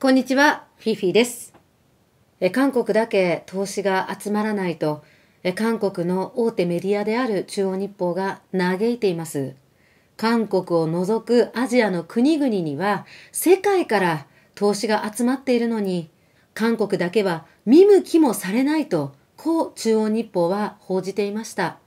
こんにちは、フィフィです。韓国だけ投資が集まらないと、韓国の大手メディアである中央日報が嘆いています。韓国を除くアジアの国々には、世界から投資が集まっているのに、韓国だけは見向きもされないと、こう中央日報は報じていました。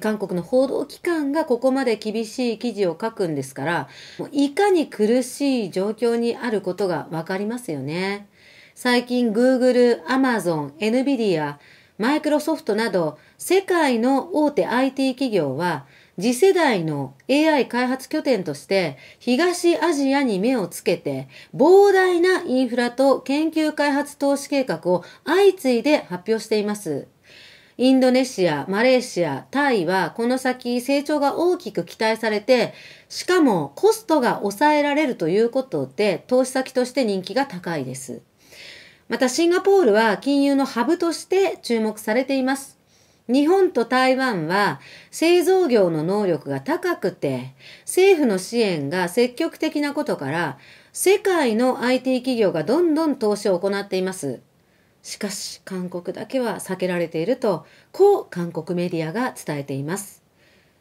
韓国の報道機関がここまで厳しい記事を書くんですから、もういかに苦しい状況にあることがわかりますよね。最近 Google、Amazon、NVIDIA、マイクロソフトなど世界の大手 IT 企業は次世代の AI 開発拠点として東アジアに目をつけて膨大なインフラと研究開発投資計画を相次いで発表しています。インドネシア、マレーシア、タイはこの先成長が大きく期待されて、しかもコストが抑えられるということで、投資先として人気が高いです。またシンガポールは金融のハブとして注目されています。日本と台湾は製造業の能力が高くて、政府の支援が積極的なことから、世界の IT 企業がどんどん投資を行っています。しかし韓国だけは避けられているとこう韓国メディアが伝えています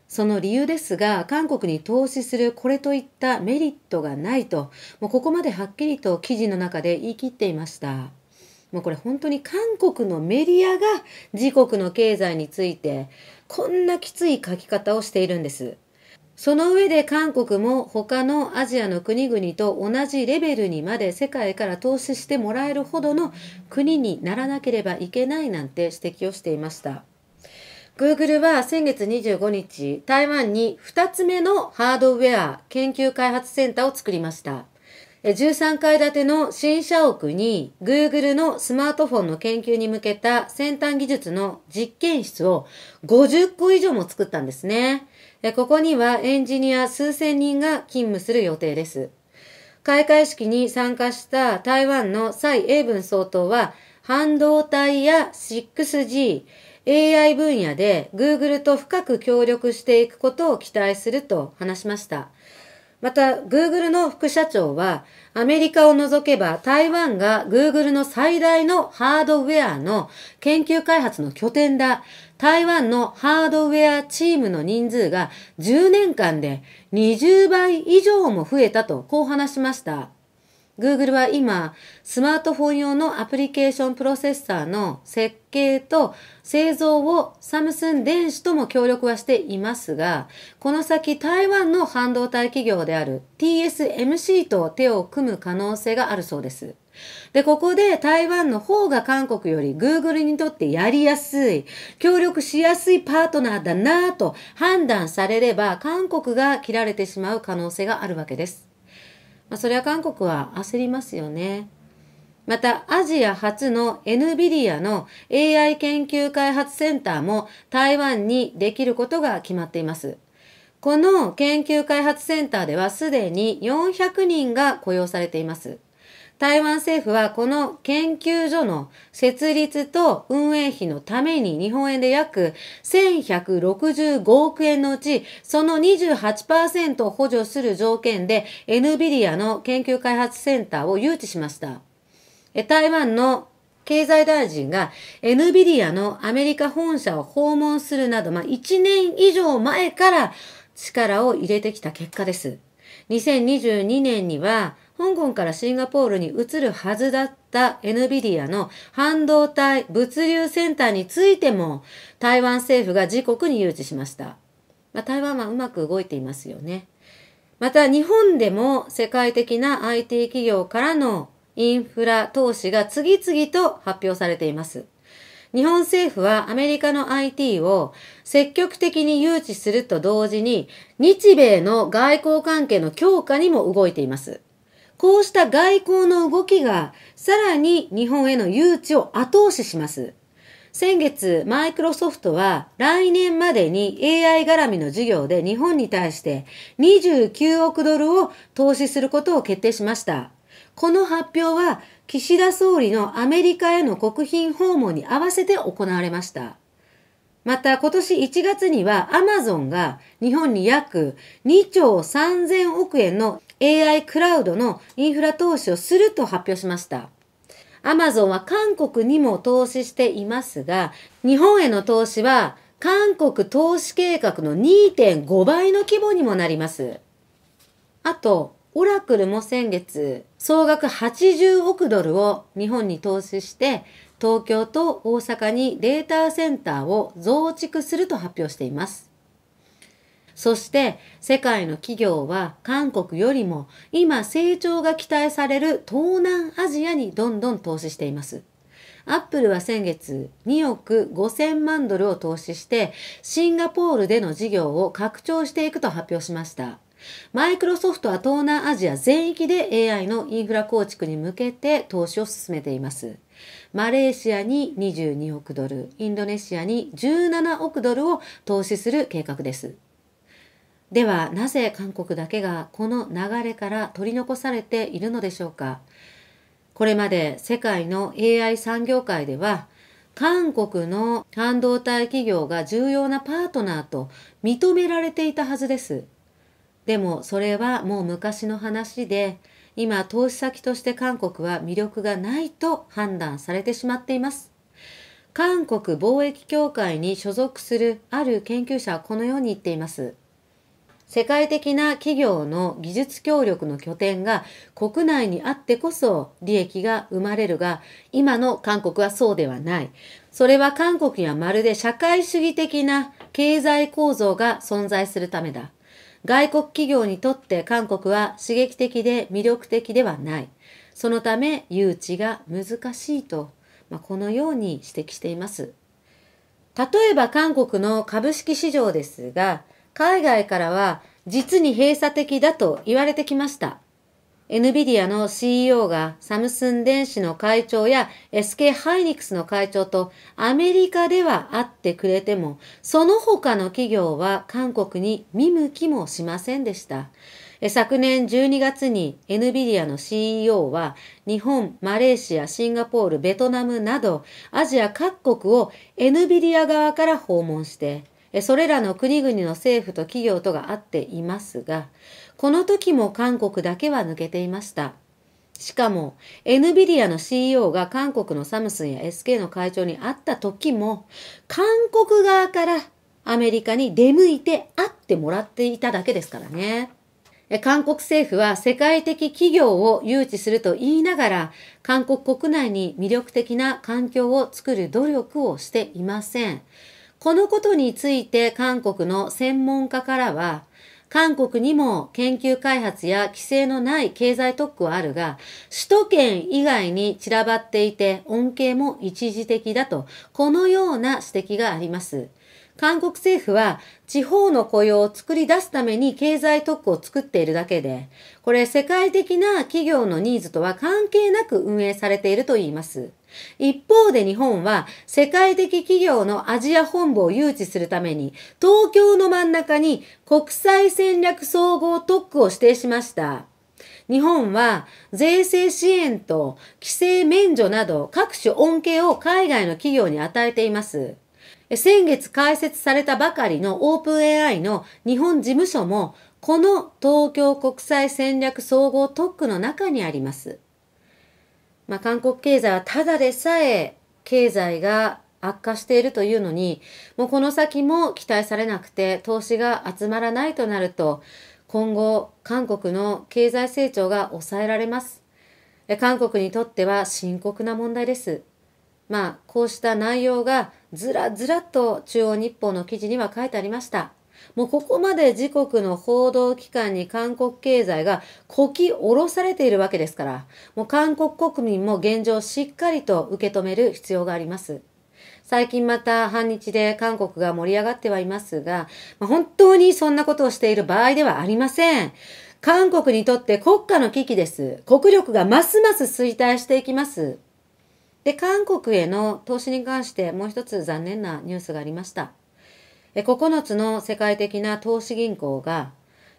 その理由ですが韓国に投資するこれといったメリットがないともうここまではっきりと記事の中で言い切っていましたもうこれ本当に韓国のメディアが自国の経済についてこんなきつい書き方をしているんですその上で韓国も他のアジアの国々と同じレベルにまで世界から投資してもらえるほどの国にならなければいけないなんて指摘をしていました。Google は先月25日、台湾に2つ目のハードウェア研究開発センターを作りました。13階建ての新社屋に Google のスマートフォンの研究に向けた先端技術の実験室を50個以上も作ったんですね。ここにはエンジニア数千人が勤務する予定です。開会式に参加した台湾の蔡英文総統は半導体や 6G、AI 分野で Google と深く協力していくことを期待すると話しました。また、Google の副社長は、アメリカを除けば台湾が Google の最大のハードウェアの研究開発の拠点だ。台湾のハードウェアチームの人数が10年間で20倍以上も増えたとこう話しました。Google は今、スマートフォン用のアプリケーションプロセッサーの設計と製造をサムスン電子とも協力はしていますが、この先台湾の半導体企業である TSMC と手を組む可能性があるそうです。で、ここで台湾の方が韓国より Google にとってやりやすい、協力しやすいパートナーだなぁと判断されれば、韓国が切られてしまう可能性があるわけです。まあ、それは韓国は焦りますよね。また、アジア初の NVIDIA の AI 研究開発センターも台湾にできることが決まっています。この研究開発センターではすでに400人が雇用されています。台湾政府はこの研究所の設立と運営費のために日本円で約1165億円のうちその28%を補助する条件で NVIDIA の研究開発センターを誘致しました。台湾の経済大臣が NVIDIA のアメリカ本社を訪問するなど、まあ、1年以上前から力を入れてきた結果です。2022年には香港からシンガポールに移るはずだった NVIDIA の半導体物流センターについても台湾政府が自国に誘致しました。まあ、台湾はうまく動いていますよね。また日本でも世界的な IT 企業からのインフラ投資が次々と発表されています。日本政府はアメリカの IT を積極的に誘致すると同時に日米の外交関係の強化にも動いています。こうした外交の動きが、さらに日本への誘致を後押しします。先月、マイクロソフトは来年までに AI 絡みの事業で日本に対して29億ドルを投資することを決定しました。この発表は岸田総理のアメリカへの国賓訪問に合わせて行われました。また今年1月にはアマゾンが日本に約2兆3000億円の AI クラウドのインフラ投資をすると発表しました。アマゾンは韓国にも投資していますが、日本への投資は韓国投資計画の2.5倍の規模にもなります。あと、オラクルも先月、総額80億ドルを日本に投資して、東京と大阪にデータセンターを増築すると発表しています。そして世界の企業は韓国よりも今成長が期待される東南アジアにどんどん投資しています。アップルは先月2億5000万ドルを投資してシンガポールでの事業を拡張していくと発表しました。マイクロソフトは東南アジア全域で AI のインフラ構築に向けて投資を進めています。マレーシアに22億ドル、インドネシアに17億ドルを投資する計画です。では、なぜ韓国だけがこの流れから取り残されているのでしょうか。これまで世界の AI 産業界では、韓国の半導体企業が重要なパートナーと認められていたはずです。でもそれはもう昔の話で、今投資先として韓国は魅力がないと判断されてしまっています。韓国貿易協会に所属するある研究者はこのように言っています。世界的な企業の技術協力の拠点が国内にあってこそ利益が生まれるが、今の韓国はそうではない。それは韓国にはまるで社会主義的な経済構造が存在するためだ。外国企業にとって韓国は刺激的で魅力的ではない。そのため誘致が難しいと、まあ、このように指摘しています。例えば韓国の株式市場ですが、海外からは実に閉鎖的だと言われてきました。NVIDIA の CEO がサムスン電子の会長や SK ハイニクスの会長とアメリカでは会ってくれても、その他の企業は韓国に見向きもしませんでした。昨年12月に NVIDIA の CEO は日本、マレーシア、シンガポール、ベトナムなどアジア各国を NVIDIA 側から訪問してそれらの国々の政府と企業とが会っていますが、この時も韓国だけは抜けていました。しかも、NVIDIA の CEO が韓国のサムスンや SK の会長に会った時も、韓国側からアメリカに出向いて会ってもらっていただけですからね。韓国政府は世界的企業を誘致すると言いながら、韓国国内に魅力的な環境を作る努力をしていません。このことについて韓国の専門家からは、韓国にも研究開発や規制のない経済特区はあるが、首都圏以外に散らばっていて恩恵も一時的だと、このような指摘があります。韓国政府は地方の雇用を作り出すために経済特区を作っているだけで、これ世界的な企業のニーズとは関係なく運営されていると言います。一方で日本は世界的企業のアジア本部を誘致するために東京の真ん中に国際戦略総合特区を指定しました。日本は税制支援と規制免除など各種恩恵を海外の企業に与えています。先月開設されたばかりのオープン AI の日本事務所もこの東京国際戦略総合特区の中にあります。まあ、韓国経済はただでさえ経済が悪化しているというのに、もうこの先も期待されなくて投資が集まらないとなると、今後韓国の経済成長が抑えられます。韓国にとっては深刻な問題です。まあ、こうした内容がずらずらと中央日報の記事には書いてありました。もうここまで自国の報道機関に韓国経済がこき下ろされているわけですから、もう韓国国民も現状をしっかりと受け止める必要があります。最近また反日で韓国が盛り上がってはいますが、本当にそんなことをしている場合ではありません。韓国にとって国家の危機です。国力がますます衰退していきます。で、韓国への投資に関してもう一つ残念なニュースがありました。9つの世界的な投資銀行が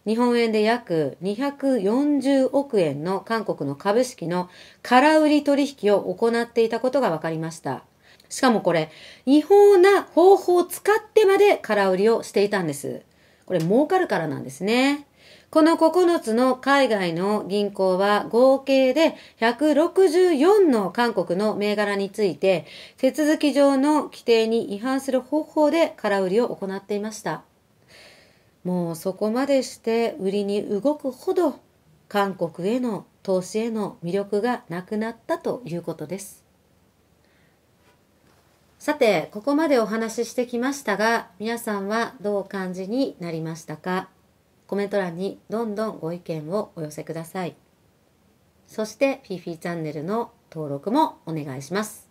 日本円で約240億円の韓国の株式の空売り取引を行っていたことが分かりました。しかもこれ、違法な方法を使ってまで空売りをしていたんです。これ儲かるからなんですね。この9つの海外の銀行は合計で164の韓国の銘柄について手続き上の規定に違反する方法で空売りを行っていました。もうそこまでして売りに動くほど韓国への投資への魅力がなくなったということです。さて、ここまでお話ししてきましたが、皆さんはどう感じになりましたかコメント欄にどんどんご意見をお寄せください。そして Fifi チャンネルの登録もお願いします。